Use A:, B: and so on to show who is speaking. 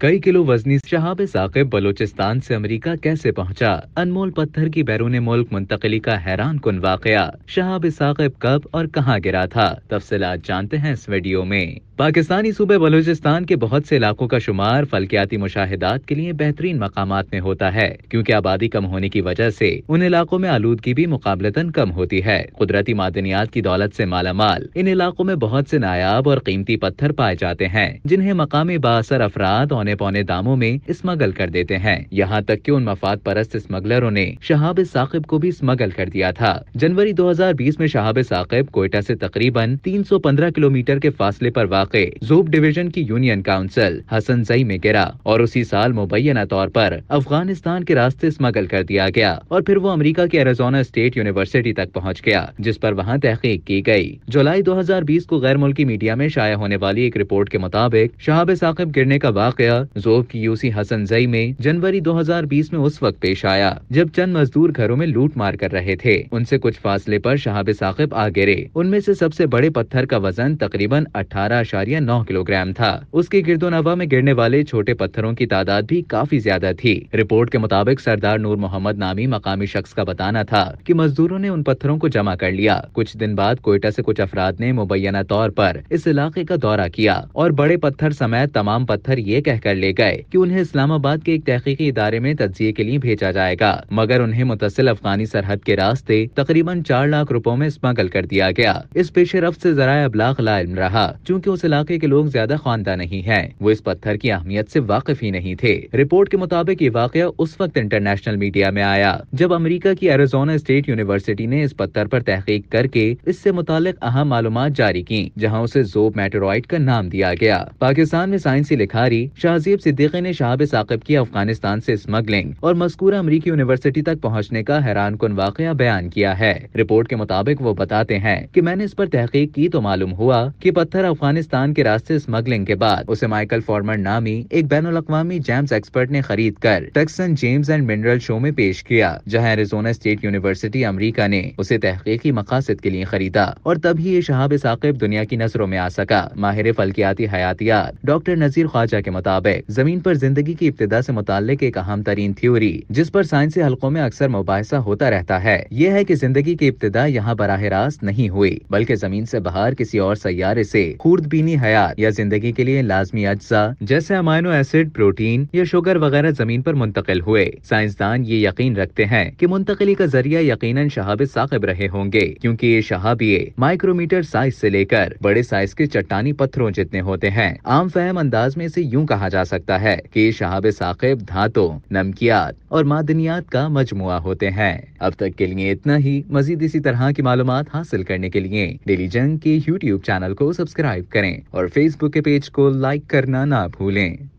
A: कई किलो वजनी शहाब साकिब बलोचिस्तान से अमेरिका कैसे पहुंचा? अनमोल पत्थर की बैरून मुल्क मुंतकली का हैरान कन वाकया शहाब साकिब कब और कहां गिरा था तफसलात जानते हैं इस वीडियो में पाकिस्तानी सूबे बलोचिस्तान के बहुत से इलाकों का शुमार फलकियाती मुशाहिदात के लिए बेहतरीन मकाम में होता है क्योंकि आबादी कम होने की वजह से उन इलाकों में आलूदगी भी मुकाबलतन कम होती है कुदरती मादनियात की दौलत से मालामाल इन इलाकों में बहुत से नायाब और कीमती पत्थर पाए जाते हैं जिन्हें मकामी बासर अफराद और औने पौने दामों में स्मगल कर देते हैं यहाँ तक कि उन मफाद परस्त स्मगलरों ने शहाब साकिब को भी स्मगल कर दिया था जनवरी 2020 में शहाब साकिब कोयटा से तकरीबन 315 किलोमीटर के फासले पर वाक़ जूब डिवीजन की यूनियन काउंसिल हसन जई में गिरा और उसी साल मुबैना तौर पर अफगानिस्तान के रास्ते स्मगल कर दिया गया और फिर वो अमेरिका के एरेजोना स्टेट यूनिवर्सिटी तक पहुंच गया जिस पर वहां तहकीक की गई जुलाई 2020 को गैर मुल्की मीडिया में शाया होने वाली एक रिपोर्ट के मुताबिक शहाब साकिब गिरने का वाक्य जोब की यूसी हसन जई में जनवरी 2020 में उस वक्त पेश आया जब चंद मजदूर घरों में लूट मार कर रहे थे उनसे कुछ फासले पर शहाबे साकिब आ गिरे उनमें से सबसे बड़े पत्थर का वजन तकरीबन अठारह नौ किलोग्राम था उसके गिरदोनवा में गिरने वाले छोटे पत्थरों की तादाद भी काफी ज्यादा थी रिपोर्ट के मुताबिक सरदार नूर मोहम्मद नामी मकामी शख्स का बताना था कि मजदूरों ने उन पत्थरों को जमा कर लिया कुछ दिन बाद कोयटा से कुछ अफराद ने मुबैना तौर पर इस इलाके का दौरा किया और बड़े पत्थर समेत तमाम पत्थर ये कहकर कर ले गए कि उन्हें इस्लामाबाद के एक तहकीकी इदारे में तजिए के लिए भेजा जाएगा मगर उन्हें मुतसिल अफगानी सरहद के रास्ते तकरीबन चार लाख रुपयों में स्मगल कर दिया गया इस पेशे रफ्त ऐसी जरा अबलाग लाइम रहा चूँकि उस इलाके के लोग ज्यादा खानदा नहीं है वो इस पत्थर की अहमियत ऐसी वाकिफ ही नहीं थे रिपोर्ट के मुताबिक ये वाक़ उस वक्त इंटरनेशनल मीडिया में आया जब अमरीका की एरिजोना स्टेट यूनिवर्सिटी ने इस पत्थर आरोप तहकीक करके इससे मुतालिक अहम मालूम जारी की जहाँ उसे जोब मेटोरॉइड का नाम दिया गया पाकिस्तान में साइंसी लिखारी शाह नाजीब सिद्दीकी ने शहाब साकिब की अफगानिस्तान से स्मगलिंग और मस्कूरा अमरीकी यूनिवर्सिटी तक पहुँचने का हैरान कन वाक़ बयान किया है रिपोर्ट के मुताबिक वो बताते हैं की मैंने इस पर तहकीक की तो मालूम हुआ की पत्थर अफगानिस्तान के रास्ते स्मगलिंग के बाद उसे माइकल फॉर्मर नामी एक बैन अवी जेम्स एक्सपर्ट ने खरीद कर Tucson gems and mineral show में पेश किया जहाँ एरिजोना स्टेट यूनिवर्सिटी अमरीका ने उसे तहकीकी मकासद के लिए खरीदा और तभी ये शहाब साकिब दुनिया की नजरों में आ सका माहिर फल्कियाती हयातियात डॉक्टर नजीर ख्वाजा के मुताबिक पे जमीन पर जिंदगी की इब्तदा से मुतालिक एक अहम तरीन थ्योरी जिस पर साइंसी हलकों में अक्सर मुबासा होता रहता है यह है की जिंदगी की इब्तदा यहाँ बराह रास्त नहीं हुई बल्कि जमीन ऐसी बाहर किसी और सैारे ऐसी खूर्दबीनी हयात या जिंदगी के लिए लाजमी अज्जा जैसे अमाइनो एसिड प्रोटीन या शुगर वगैरह जमीन आरोप मुंतकिल हुए साइंसदान ये यकीन रखते हैं की मुंतकली का जरिया यकीन शहाब साकिब रहे होंगे क्यूँकी ये शहाबिये माइक्रोमीटर साइज ऐसी लेकर बड़े साइज के चट्टानी पत्थरों जितने होते हैं आम फहम अंदाज में इसे यूँ कहा जाता जा सकता है कि शहाब साकिब धातों नमकियात और मादनियात का मजमु होते हैं अब तक के लिए इतना ही मजीद इसी तरह की मालूम हासिल करने के लिए डेली जंग के यूट्यूब चैनल को सब्सक्राइब करें और फेसबुक के पेज को लाइक करना ना भूलें